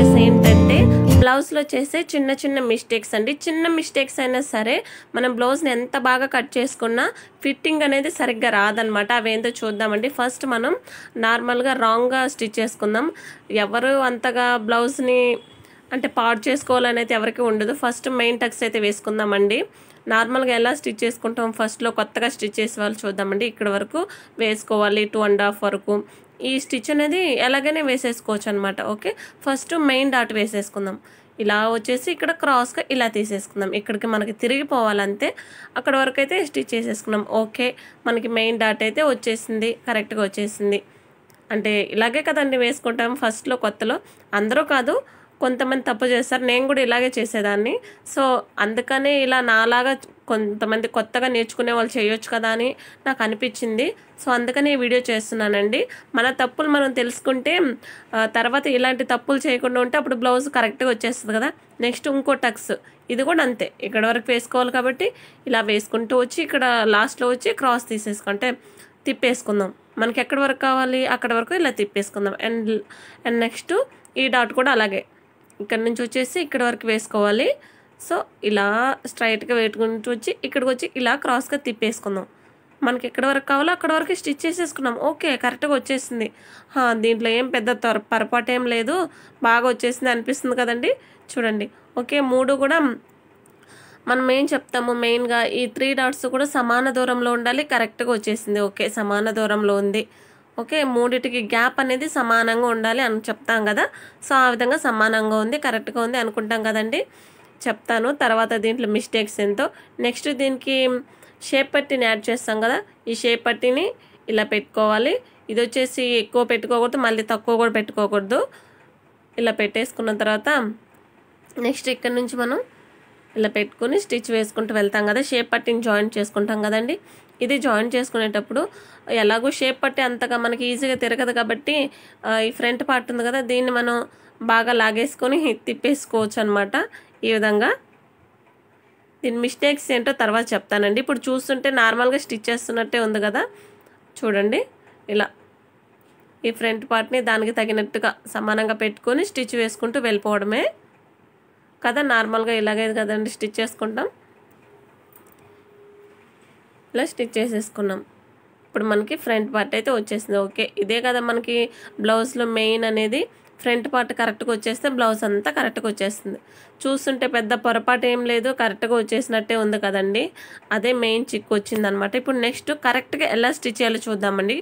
వచ్చేసి ఏంటంటే బ్లౌజ్లో చేసే చిన్న చిన్న మిస్టేక్స్ అండి చిన్న మిస్టేక్స్ అయినా సరే మనం బ్లౌజ్ని ఎంత బాగా కట్ చేసుకున్నా ఫిట్టింగ్ అనేది సరిగ్గా రాదనమాట అవేందో చూద్దామండి ఫస్ట్ మనం నార్మల్గా రాంగ్గా స్టిచ్ చేసుకుందాం ఎవరు అంతగా బ్లౌజ్ని అంటే పాడు చేసుకోవాలనేది ఎవరికి ఉండదు ఫస్ట్ మెయిన్ టక్స్ అయితే వేసుకుందామండి నార్మల్గా ఎలా స్టిచ్ చేసుకుంటాం ఫస్ట్లో కొత్తగా స్టిచ్ చేసే వాళ్ళు చూద్దామండి ఇక్కడ వరకు వేసుకోవాలి టూ అండ్ హాఫ్ వరకు ఈ స్టిచ్ అనేది ఎలాగనే వేసేసుకోవచ్చు అనమాట ఓకే ఫస్ట్ మెయిన్ డాట్ వేసేసుకుందాం ఇలా వచ్చేసి ఇక్కడ క్రాస్గా ఇలా తీసేసుకుందాం ఇక్కడికి మనకి తిరిగి పోవాలంటే అక్కడ వరకు అయితే స్టిచ్ చేసేసుకున్నాం ఓకే మనకి మెయిన్ డాట్ అయితే వచ్చేసింది కరెక్ట్గా వచ్చేసింది అంటే ఇలాగే కదండి వేసుకుంటాం ఫస్ట్లో కొత్తలో అందరూ కాదు కొంతమంది తప్పు చేస్తారు నేను కూడా ఇలాగే చేసేదాన్ని సో అందుకనే ఇలా నాలాగా కొంతమంది కొత్తగా నేర్చుకునే వాళ్ళు చేయొచ్చు కదా అని నాకు అనిపించింది సో అందుకనే వీడియో చేస్తున్నానండి మన తప్పులు మనం తెలుసుకుంటే తర్వాత ఇలాంటి తప్పులు చేయకుండా ఉంటే అప్పుడు బ్లౌజ్ కరెక్ట్గా వచ్చేస్తుంది కదా నెక్స్ట్ ఇంకో టక్స్ ఇది కూడా అంతే ఇక్కడ వరకు వేసుకోవాలి కాబట్టి ఇలా వేసుకుంటూ వచ్చి ఇక్కడ లాస్ట్లో వచ్చి క్రాస్ తీసేసుకుంటే తిప్పేసుకుందాం మనకి ఎక్కడి వరకు కావాలి అక్కడ వరకు ఇలా తిప్పేసుకుందాం అండ్ అండ్ నెక్స్ట్ ఈ డాట్ కూడా అలాగే ఇక్కడ నుంచి వచ్చేసి ఇక్కడ వరకు వేసుకోవాలి సో ఇలా స్ట్రైట్గా పెట్టుకుంటూ వచ్చి ఇక్కడికి వచ్చి ఇలా క్రాస్గా తిప్పేసుకుందాం మనకి ఎక్కడ వరకు కావాలో అక్కడ వరకు స్టిచ్ చేసేసుకున్నాం ఓకే కరెక్ట్గా వచ్చేసింది దీంట్లో ఏం పెద్ద తొర పొరపాటు ఏం లేదు బాగా వచ్చేసింది అనిపిస్తుంది కదండి చూడండి ఓకే మూడు కూడా మనం ఏం చెప్తాము మెయిన్గా ఈ త్రీ డాట్స్ కూడా సమాన దూరంలో ఉండాలి కరెక్ట్గా వచ్చేసింది ఓకే సమాన దూరంలో ఉంది ఓకే మూడిటికి గ్యాప్ అనేది సమానంగా ఉండాలి అని చెప్తాం కదా సో ఆ విధంగా సమానంగా ఉంది కరెక్ట్గా ఉంది అనుకుంటాం కదండి చెప్తాను తర్వాత దీంట్లో మిస్టేక్స్ ఎంతో నెక్స్ట్ దీనికి షేప్ పట్టిని యాడ్ చేస్తాం కదా ఈ షేప్ పట్టిని ఇలా పెట్టుకోవాలి ఇది వచ్చేసి ఎక్కువ పెట్టుకోకూడదు మళ్ళీ తక్కువ కూడా పెట్టుకోకూడదు ఇలా పెట్టేసుకున్న తర్వాత నెక్స్ట్ ఇక్కడ నుంచి మనం ఇలా పెట్టుకుని స్టిచ్ వేసుకుంటూ వెళ్తాం కదా షేప్ పట్టిని జాయింట్ చేసుకుంటాం కదండి ఇది జాయింట్ చేసుకునేటప్పుడు ఎలాగో షేప్ పట్టి అంతగా మనకి ఈజీగా తిరగదు కాబట్టి ఈ ఫ్రంట్ పార్ట్ ఉంది కదా దీన్ని మనం బాగా లాగేసుకొని తిప్పేసుకోవచ్చు అనమాట ఈ విధంగా దీని మిస్టేక్స్ ఏంటో తర్వాత చెప్తానండి ఇప్పుడు చూస్తుంటే నార్మల్గా స్టిచ్ చేస్తున్నట్టే ఉంది కదా చూడండి ఇలా ఈ ఫ్రంట్ పార్ట్ని దానికి తగినట్టుగా సమానంగా పెట్టుకొని స్టిచ్ వేసుకుంటూ వెళ్ళిపోవడమే కదా నార్మల్గా ఇలాగే కదండి స్టిచ్ చేసుకుంటాం ఇలా స్టిచ్ చేసేసుకున్నాం ఇప్పుడు మనకి ఫ్రంట్ పార్ట్ అయితే వచ్చేసింది ఓకే ఇదే కదా మనకి బ్లౌజ్లో మెయిన్ అనేది ఫ్రంట్ పార్ట్ కరెక్ట్గా వచ్చేస్తే బ్లౌజ్ అంతా కరెక్ట్గా వచ్చేస్తుంది చూస్తుంటే పెద్ద పొరపాటు ఏం లేదు కరెక్ట్గా వచ్చేసినట్టే ఉంది కదండి అదే మెయిన్ చిక్ వచ్చిందనమాట ఇప్పుడు నెక్స్ట్ కరెక్ట్గా ఎలా స్టిచ్ చేయాలో చూద్దామండి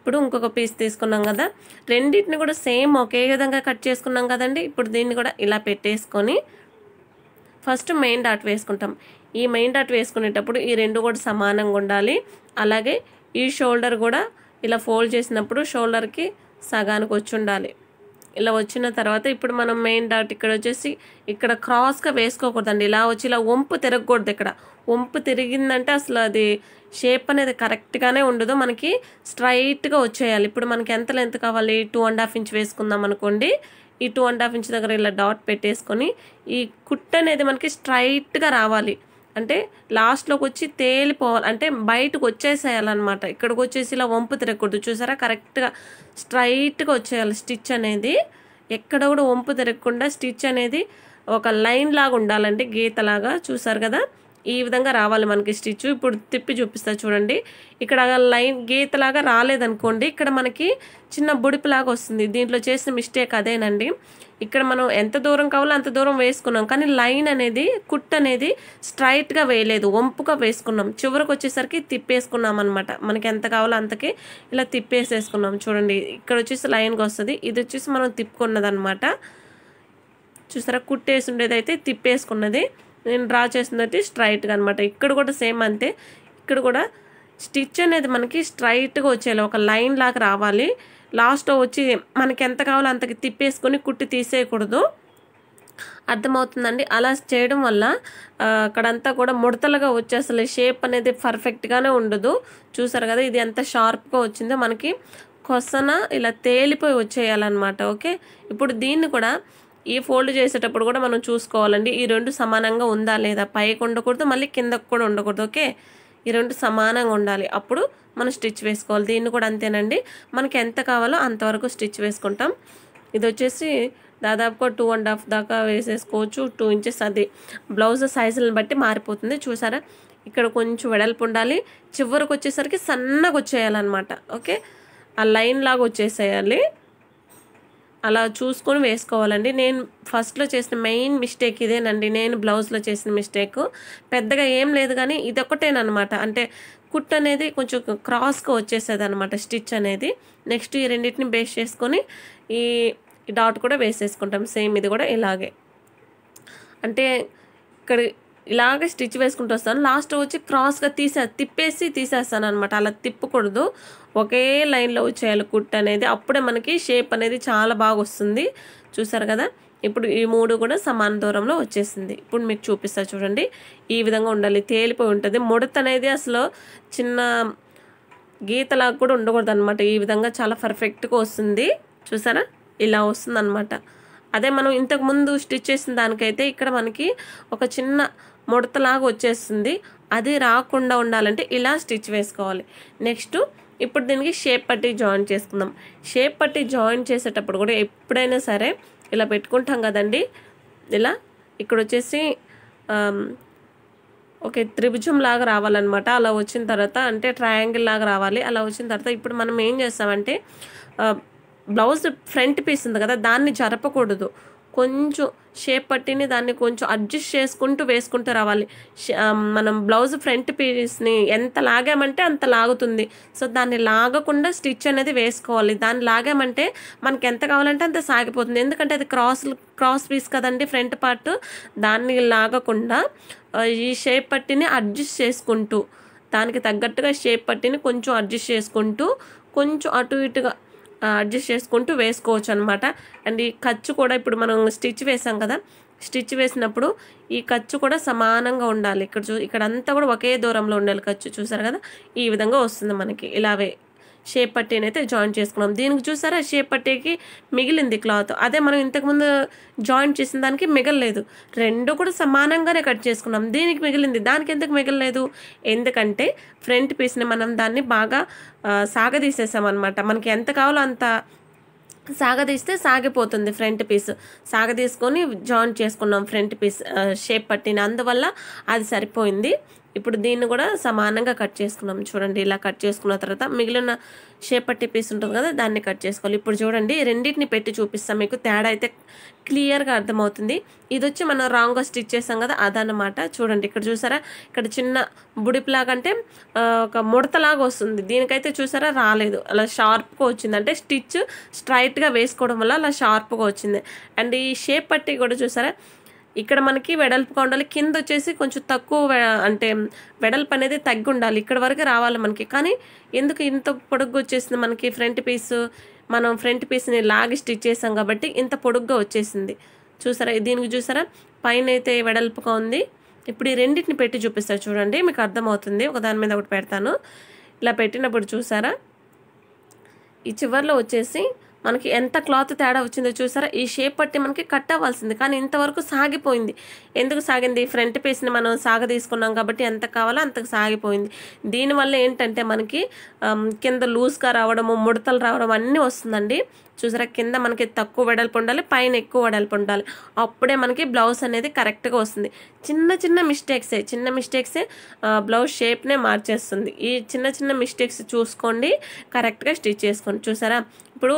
ఇప్పుడు ఇంకొక పీస్ తీసుకున్నాం కదా రెండింటిని కూడా సేమ్ ఒకే విధంగా కట్ చేసుకున్నాం కదండి ఇప్పుడు దీన్ని కూడా ఇలా పెట్టేసుకొని ఫస్ట్ మెయిన్ డాట్ వేసుకుంటాం ఈ మెయిన్ డాట్ వేసుకునేటప్పుడు ఈ రెండు కూడా సమానంగా ఉండాలి అలాగే ఈ షోల్డర్ కూడా ఇలా ఫోల్డ్ చేసినప్పుడు షోల్డర్కి సగానికి వచ్చి ఉండాలి ఇలా వచ్చిన తర్వాత ఇప్పుడు మనం మెయిన్ డాట్ ఇక్కడ వచ్చేసి ఇక్కడ క్రాస్గా వేసుకోకూడదండి ఇలా వచ్చి ఇలా వంపు తిరగకూడదు ఇక్కడ వంపు తిరిగిందంటే అసలు అది షేప్ అనేది కరెక్ట్గానే ఉండదు మనకి స్ట్రైట్గా వచ్చేయాలి ఇప్పుడు మనకి ఎంత లెంత్ కావాలి టూ అండ్ హాఫ్ ఇంచ్ వేసుకుందాం అనుకోండి ఈ టూ అండ్ హాఫ్ ఇంచ్ దగ్గర ఇలా డాట్ పెట్టేసుకొని ఈ కుట్ అనేది మనకి స్ట్రైట్గా రావాలి అంటే లాస్ట్లోకి వచ్చి తేలిపోవాలి అంటే బయటకు వచ్చేసేయాలన్నమాట ఇక్కడికి వచ్చేసి ఇలా వంపు తిరగకూడదు చూసారా కరెక్ట్గా స్ట్రైట్గా వచ్చేయాలి స్టిచ్ అనేది ఎక్కడ కూడా వంపు తిరగకుండా స్టిచ్ అనేది ఒక లైన్ లాగా ఉండాలండి గీతలాగా చూసారు కదా ఈ విధంగా రావాలి మనకి స్టిచ్ ఇప్పుడు తిప్పి చూపిస్తా చూడండి ఇక్కడ లైన్ గీతలాగా రాలేదనుకోండి ఇక్కడ మనకి చిన్న బుడిపులాగా వస్తుంది దీంట్లో చేసిన మిస్టేక్ అదేనండి ఇక్కడ మనం ఎంత దూరం కావాలో అంత దూరం వేసుకున్నాం కానీ లైన్ అనేది కుట్ అనేది స్ట్రైట్గా వేయలేదు వంపుగా వేసుకున్నాం చివరికి వచ్చేసరికి తిప్పేసుకున్నాం అనమాట మనకి ఎంత కావాలో అంతకి ఇలా తిప్పేసేసుకున్నాం చూడండి ఇక్కడ వచ్చేసి లైన్గా వస్తుంది ఇది వచ్చేసి మనం తిప్పుకున్నదనమాట చూసారా కుట్టేసి ఉండేది అయితే తిప్పేసుకున్నది నేను డ్రా చేసింది అయితే స్ట్రైట్గా అనమాట ఇక్కడ కూడా సేమ్ అంతే ఇక్కడ కూడా స్టిచ్ అనేది మనకి స్ట్రైట్గా వచ్చేయాలి ఒక లైన్ లాగా రావాలి లాస్ట్ వచ్చి మనకి ఎంత కావాలో అంతకి తిప్పేసుకొని కుట్టి తీసేయకూడదు అర్థమవుతుందండి అలా చేయడం వల్ల అక్కడంతా కూడా ముడతలుగా వచ్చి అసలు షేప్ అనేది పర్ఫెక్ట్గానే ఉండదు చూసారు కదా ఇది ఎంత షార్ప్గా వచ్చిందో మనకి కొసన ఇలా తేలిపోయి వచ్చేయాలన్నమాట ఓకే ఇప్పుడు దీన్ని కూడా ఈ ఫోల్డ్ చేసేటప్పుడు కూడా మనం చూసుకోవాలండి ఈ రెండు సమానంగా ఉందా లేదా పైకి ఉండకూడదు మళ్ళీ కిందకు కూడా ఉండకూడదు ఓకే ఈ రెండు సమానంగా ఉండాలి అప్పుడు మనం స్టిచ్ వేసుకోవాలి దీన్ని కూడా అంతేనండి మనకి ఎంత కావాలో అంతవరకు స్టిచ్ వేసుకుంటాం ఇది వచ్చేసి దాదాపుగా టూ అండ్ హాఫ్ దాకా వేసేసుకోవచ్చు టూ ఇంచెస్ అది బ్లౌజ్ సైజులను బట్టి మారిపోతుంది చూసారా ఇక్కడ కొంచెం వెడల్పు ఉండాలి చివరికి వచ్చేసరికి సన్నగా వచ్చేయాలన్నమాట ఓకే ఆ లైన్ లాగా వచ్చేసేయాలి అలా చూసుకొని వేసుకోవాలండి నేను ఫస్ట్లో చేసిన మెయిన్ మిస్టేక్ ఇదేనండి నేను బ్లౌజ్లో చేసిన మిస్టేక్ పెద్దగా ఏం లేదు కానీ ఇదొకటేనమాట అంటే కుట్ అనేది కొంచెం క్రాస్గా వచ్చేసేది అనమాట స్టిచ్ అనేది నెక్స్ట్ ఈ రెండింటిని బేస్ చేసుకొని ఈ డాట్ కూడా వేసేసుకుంటాం సేమ్ ఇది కూడా ఇలాగే అంటే ఇక్కడ ఇలాగే స్టిచ్ వేసుకుంటూ వస్తాను లాస్ట్ వచ్చి క్రాస్గా తీసే తిప్పేసి తీసేస్తాను అనమాట అలా తిప్పకూడదు ఒకే లైన్లో వచ్చేయాలి కుట్ అనేది అప్పుడే మనకి షేప్ అనేది చాలా బాగా వస్తుంది చూసారు కదా ఇప్పుడు ఈ మూడు కూడా సమాన దూరంలో వచ్చేసింది ఇప్పుడు మీకు చూపిస్తా చూడండి ఈ విధంగా ఉండాలి తేలిపోయి ఉంటుంది ముడత అనేది అసలు చిన్న గీతలాగా కూడా ఉండకూడదు అనమాట ఈ విధంగా చాలా పర్ఫెక్ట్గా వస్తుంది చూసారా ఇలా వస్తుంది అదే మనం ఇంతకుముందు స్టిచ్ చేసిన దానికైతే ఇక్కడ మనకి ఒక చిన్న ముడతలాగా వచ్చేస్తుంది అది రాకుండా ఉండాలంటే ఇలా స్టిచ్ వేసుకోవాలి నెక్స్ట్ ఇప్పుడు దీనికి షేప్ పట్టి జాయిన్ చేసుకుందాం షేప్ పట్టి జాయిన్ చేసేటప్పుడు కూడా ఎప్పుడైనా సరే ఇలా పెట్టుకుంటాం కదండి ఇలా ఇక్కడ వచ్చేసి ఓకే త్రిభుజం లాగా రావాలన్నమాట అలా వచ్చిన తర్వాత అంటే ట్రయాంగిల్ లాగా రావాలి అలా వచ్చిన తర్వాత ఇప్పుడు మనం ఏం చేస్తామంటే బ్లౌజ్ ఫ్రంట్ పీస్ ఉంది కదా దాన్ని జరపకూడదు కొంచెం షేప్ పట్టిని దాన్ని కొంచెం అడ్జస్ట్ చేసుకుంటూ వేసుకుంటూ రావాలి మనం బ్లౌజ్ ఫ్రంట్ పీస్ని ఎంత లాగామంటే అంత లాగుతుంది సో దాన్ని లాగకుండా స్టిచ్ అనేది వేసుకోవాలి దాన్ని లాగామంటే మనకి ఎంత కావాలంటే అంత సాగిపోతుంది ఎందుకంటే అది క్రాస్ క్రాస్ పీస్ కదండి ఫ్రంట్ పార్ట్ దాన్ని లాగకుండా ఈ షేప్ పట్టిని అడ్జస్ట్ చేసుకుంటూ దానికి తగ్గట్టుగా షేప్ పట్టిని కొంచెం అడ్జస్ట్ చేసుకుంటూ కొంచెం అటు ఇటుగా అడ్జస్ట్ చేసుకుంటూ వేసుకోవచ్చు అనమాట అండ్ ఈ ఖర్చు కూడా ఇప్పుడు మనం స్టిచ్ వేసాం కదా స్టిచ్ వేసినప్పుడు ఈ ఖర్చు కూడా సమానంగా ఉండాలి ఇక్కడ చూ ఇక్కడ అంతా కూడా ఒకే దూరంలో ఉండాలి ఖర్చు చూసారు కదా ఈ విధంగా వస్తుంది మనకి ఇలావే షేప్ పట్టీని అయితే జాయిన్ చేసుకున్నాం దీనికి చూసారా షేప్ పట్టీకి మిగిలింది క్లాత్ అదే మనం ఇంతకుముందు జాయిన్ చేసిన దానికి మిగలలేదు రెండు కూడా సమానంగానే కట్ చేసుకున్నాం దీనికి మిగిలింది దానికి ఎందుకు మిగలలేదు ఎందుకంటే ఫ్రంట్ పీస్ని మనం దాన్ని బాగా సాగదీసేసాం అనమాట మనకి ఎంత కావాలో అంత సాగదీస్తే సాగిపోతుంది ఫ్రంట్ పీస్ సాగదీసుకొని జాయిన్ చేసుకున్నాం ఫ్రంట్ పీస్ షేప్ పట్టిన అందువల్ల అది సరిపోయింది ఇప్పుడు దీన్ని కూడా సమానంగా కట్ చేసుకున్నాం చూడండి ఇలా కట్ చేసుకున్న తర్వాత మిగిలిన షేపట్టి పీస్ ఉంటుంది కదా దాన్ని కట్ చేసుకోవాలి ఇప్పుడు చూడండి రెండింటిని పెట్టి చూపిస్తాం మీకు తేడా అయితే క్లియర్గా అర్థమవుతుంది ఇది వచ్చి మనం రాంగ్గా స్టిచ్ చేసాం కదా అదనమాట చూడండి ఇక్కడ చూసారా ఇక్కడ చిన్న అంటే ఒక ముడతలాగా వస్తుంది దీనికైతే చూసారా రాలేదు అలా షార్ప్గా వచ్చింది అంటే స్టిచ్ స్ట్రైట్గా వేసుకోవడం వల్ల అలా షార్ప్గా వచ్చింది అండ్ ఈ షేప్ పట్టి కూడా చూసారా ఇక్కడ మనకి వెడల్పుగా ఉండాలి కింద వచ్చేసి కొంచెం తక్కువ అంటే వెడల్పు అనేది తగ్గి ఉండాలి ఇక్కడ వరకు రావాలి మనకి కానీ ఎందుకు ఇంత పొడుగ్గా వచ్చేసింది మనకి ఫ్రంట్ పీస్ మనం ఫ్రంట్ పీస్ని లాగి స్టిచ్ చేసాం కాబట్టి ఇంత పొడుగ్గా వచ్చేసింది చూసారా దీనికి చూసారా పైన అయితే వెడల్పుగా ఉంది ఇప్పుడు ఈ రెండింటిని పెట్టి చూపిస్తారు చూడండి మీకు అర్థమవుతుంది ఒక దాని మీద ఒకటి పెడతాను ఇలా పెట్టినప్పుడు చూసారా ఈ చివరిలో వచ్చేసి మనకి ఎంత క్లాత్ తేడా వచ్చిందో చూసారా ఈ షేప్ పట్టి మనకి కట్ అవ్వాల్సింది కానీ ఇంతవరకు సాగిపోయింది ఎందుకు సాగింది ఫ్రంట్ పీస్ని మనం సాగ తీసుకున్నాం కాబట్టి ఎంత కావాలో అంతకు సాగిపోయింది దీనివల్ల ఏంటంటే మనకి కింద లూజ్గా రావడము ముడతలు రావడం అన్నీ వస్తుందండి చూసారా కింద మనకి తక్కువ వెడల్పు ఉండాలి పైన ఎక్కువ వెడల్పు ఉండాలి అప్పుడే మనకి బ్లౌజ్ అనేది కరెక్ట్గా వస్తుంది చిన్న చిన్న మిస్టేక్సే చిన్న మిస్టేక్సే బ్లౌజ్ షేప్నే మార్చేస్తుంది ఈ చిన్న చిన్న మిస్టేక్స్ చూసుకోండి కరెక్ట్గా స్టిచ్ చేసుకోండి చూసారా ఇప్పుడు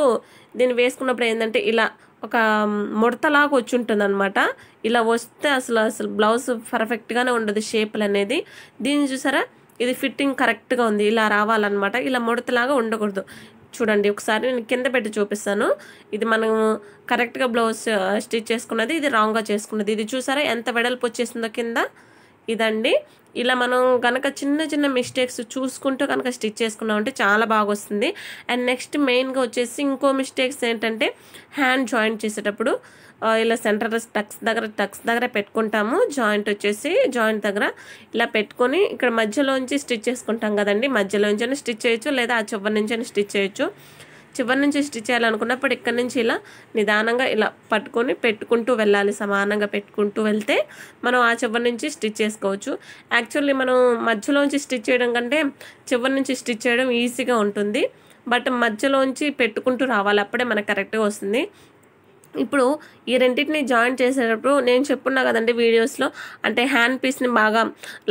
దీన్ని వేసుకున్నప్పుడు ఏంటంటే ఇలా ఒక ముడతలాగా వచ్చి ఉంటుంది అనమాట ఇలా వస్తే అసలు అసలు బ్లౌజ్ పర్ఫెక్ట్గానే ఉండదు షేప్లు అనేది దీన్ని చూసారా ఇది ఫిట్టింగ్ కరెక్ట్గా ఉంది ఇలా రావాలన్నమాట ఇలా ముడతలాగా ఉండకూడదు చూడండి ఒకసారి నేను కింద పెట్టి చూపిస్తాను ఇది మనం కరెక్ట్గా బ్లౌజ్ స్టిచ్ చేసుకున్నది ఇది రాంగ్గా చేసుకున్నది ఇది చూసారా ఎంత వెడల్పు వచ్చేసిందో కింద ఇదండి ఇలా మనం కనుక చిన్న చిన్న మిస్టేక్స్ చూసుకుంటూ కనుక స్టిచ్ చేసుకున్నాం అంటే చాలా బాగా వస్తుంది అండ్ నెక్స్ట్ మెయిన్గా వచ్చేసి ఇంకో మిస్టేక్స్ ఏంటంటే హ్యాండ్ జాయింట్ చేసేటప్పుడు ఇలా సెంటర్ టక్స్ దగ్గర టక్స్ దగ్గర పెట్టుకుంటాము జాయింట్ వచ్చేసి జాయింట్ దగ్గర ఇలా పెట్టుకొని ఇక్కడ మధ్యలోంచి స్టిచ్ చేసుకుంటాం కదండి మధ్యలోంచి స్టిచ్ చేయొచ్చు లేదా ఆ చివరి నుంచి స్టిచ్ చేయొచ్చు చివరి నుంచి స్టిచ్ చేయాలనుకున్నప్పుడు ఇక్కడ నుంచి ఇలా నిదానంగా ఇలా పట్టుకొని పెట్టుకుంటూ వెళ్ళాలి సమానంగా పెట్టుకుంటూ వెళ్తే మనం ఆ చివరి నుంచి స్టిచ్ చేసుకోవచ్చు యాక్చువల్లీ మనం మధ్యలోంచి స్టిచ్ చేయడం కంటే చివరి నుంచి స్టిచ్ చేయడం ఈజీగా ఉంటుంది బట్ మధ్యలోంచి పెట్టుకుంటూ రావాలి అప్పుడే మనకు కరెక్ట్గా వస్తుంది ఇప్పుడు ఈ రెండింటిని జాయిన్ చేసేటప్పుడు నేను చెప్పున్నా కదండి వీడియోస్లో అంటే హ్యాండ్ పీస్ని బాగా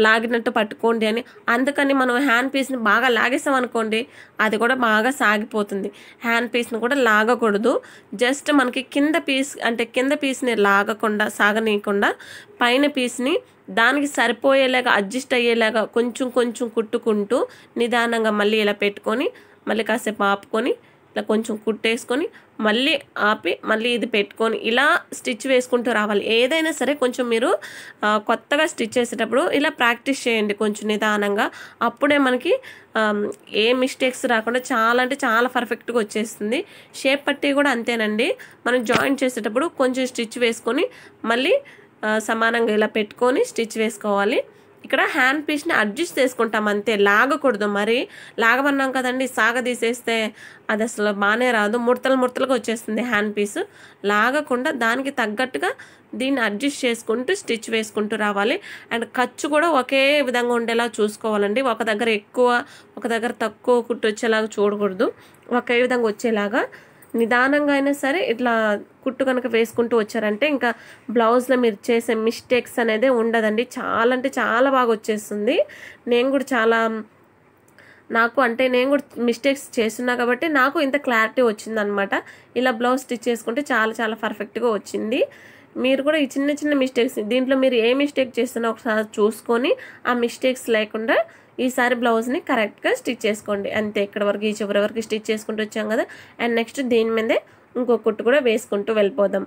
లాగినట్టు పట్టుకోండి అని అందుకని మనం హ్యాండ్ పీస్ని బాగా లాగేసాం అనుకోండి అది కూడా బాగా సాగిపోతుంది హ్యాండ్ పీస్ని కూడా లాగకూడదు జస్ట్ మనకి కింద పీస్ అంటే కింద పీస్ని లాగకుండా సాగనీయకుండా పైన పీస్ని దానికి సరిపోయేలాగా అడ్జస్ట్ అయ్యేలాగా కొంచెం కొంచెం కుట్టుకుంటూ నిదానంగా మళ్ళీ ఇలా పెట్టుకొని మళ్ళీ కాసేపు ఆపుకొని ఇట్లా కొంచెం కుట్టేసుకొని మళ్ళీ ఆపి మళ్ళీ ఇది పెట్టుకొని ఇలా స్టిచ్ వేసుకుంటూ రావాలి ఏదైనా సరే కొంచెం మీరు కొత్తగా స్టిచ్ చేసేటప్పుడు ఇలా ప్రాక్టీస్ చేయండి కొంచెం నిదానంగా అప్పుడే మనకి ఏ మిస్టేక్స్ రాకుండా చాలా అంటే చాలా పర్ఫెక్ట్గా వచ్చేస్తుంది షేప్ పట్టి కూడా అంతేనండి మనం జాయింట్ చేసేటప్పుడు కొంచెం స్టిచ్ వేసుకొని మళ్ళీ సమానంగా ఇలా పెట్టుకొని స్టిచ్ వేసుకోవాలి ఇక్కడ హ్యాండ్ పీస్ని అడ్జస్ట్ చేసుకుంటాం అంతే లాగకూడదు మరి లాగమన్నాం కదండి సాగ తీసేస్తే అది అసలు బాగానే రాదు ముడతలు ముడతలుగా వచ్చేస్తుంది హ్యాండ్ పీస్ లాగకుండా దానికి తగ్గట్టుగా దీన్ని అడ్జస్ట్ చేసుకుంటూ స్టిచ్ వేసుకుంటూ రావాలి అండ్ ఖర్చు కూడా ఒకే విధంగా ఉండేలా చూసుకోవాలండి ఒక దగ్గర ఎక్కువ ఒక దగ్గర తక్కువ కుట్టు వచ్చేలాగా చూడకూడదు ఒకే విధంగా వచ్చేలాగా నిదానంగా అయినా సరే ఇట్లా కుట్టు కనుక వేసుకుంటూ వచ్చారంటే ఇంకా బ్లౌజ్లో మీరు చేసే మిస్టేక్స్ అనేది ఉండదండి చాలా అంటే చాలా బాగా వచ్చేస్తుంది నేను కూడా చాలా నాకు అంటే నేను కూడా మిస్టేక్స్ చేస్తున్నా కాబట్టి నాకు ఇంత క్లారిటీ వచ్చిందనమాట ఇలా బ్లౌజ్ స్టిచ్ చేసుకుంటే చాలా చాలా పర్ఫెక్ట్గా వచ్చింది మీరు కూడా ఈ చిన్న చిన్న మిస్టేక్స్ దీంట్లో మీరు ఏ మిస్టేక్ చేస్తున్నా ఒకసారి చూసుకొని ఆ మిస్టేక్స్ లేకుండా ఈసారి బ్లౌజ్ని కరెక్ట్గా స్టిచ్ చేసుకోండి అంతే ఇక్కడ వరకు ఈ చివరి వరకు స్టిచ్ చేసుకుంటూ వచ్చాం కదా అండ్ నెక్స్ట్ దీని మీదే ఇంకొక కుట్టు కూడా వేసుకుంటూ వెళ్ళిపోదాం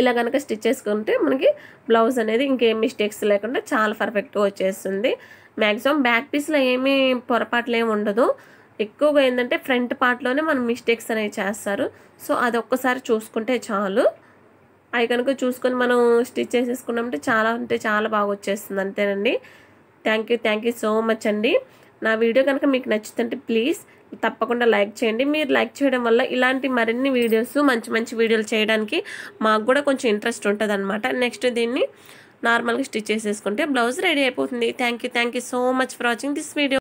ఇలా కనుక స్టిచ్ చేసుకుంటే మనకి బ్లౌజ్ అనేది ఇంకేం మిస్టేక్స్ లేకుండా చాలా పర్ఫెక్ట్గా వచ్చేస్తుంది మ్యాక్సిమం బ్యాక్ పీస్లో ఏమీ పొరపాట్లు ఏమి ఉండదు ఎక్కువగా ఏంటంటే ఫ్రంట్ పార్ట్లోనే మనం మిస్టేక్స్ అనేవి చేస్తారు సో అది ఒక్కసారి చూసుకుంటే చాలు అవి కనుక చూసుకొని మనం స్టిచ్ చేసేసుకున్నామంటే చాలా అంటే చాలా బాగా వచ్చేస్తుంది అంతేనండి thank you thank you so much అండి నా వీడియో కనుక మీకు నచ్చుతుంటే ప్లీజ్ తప్పకుండా లైక్ చేయండి మీరు లైక్ చేయడం వల్ల ఇలాంటి మరిన్ని వీడియోస్ మంచి మంచి వీడియోలు చేయడానికి మాకు కూడా కొంచెం ఇంట్రెస్ట్ ఉంటుంది అనమాట నెక్స్ట్ దీన్ని నార్మల్గా స్టిచ్ చేసేసుకుంటే బ్లౌజ్ రెడీ అయిపోతుంది thank you thank you so much for watching this video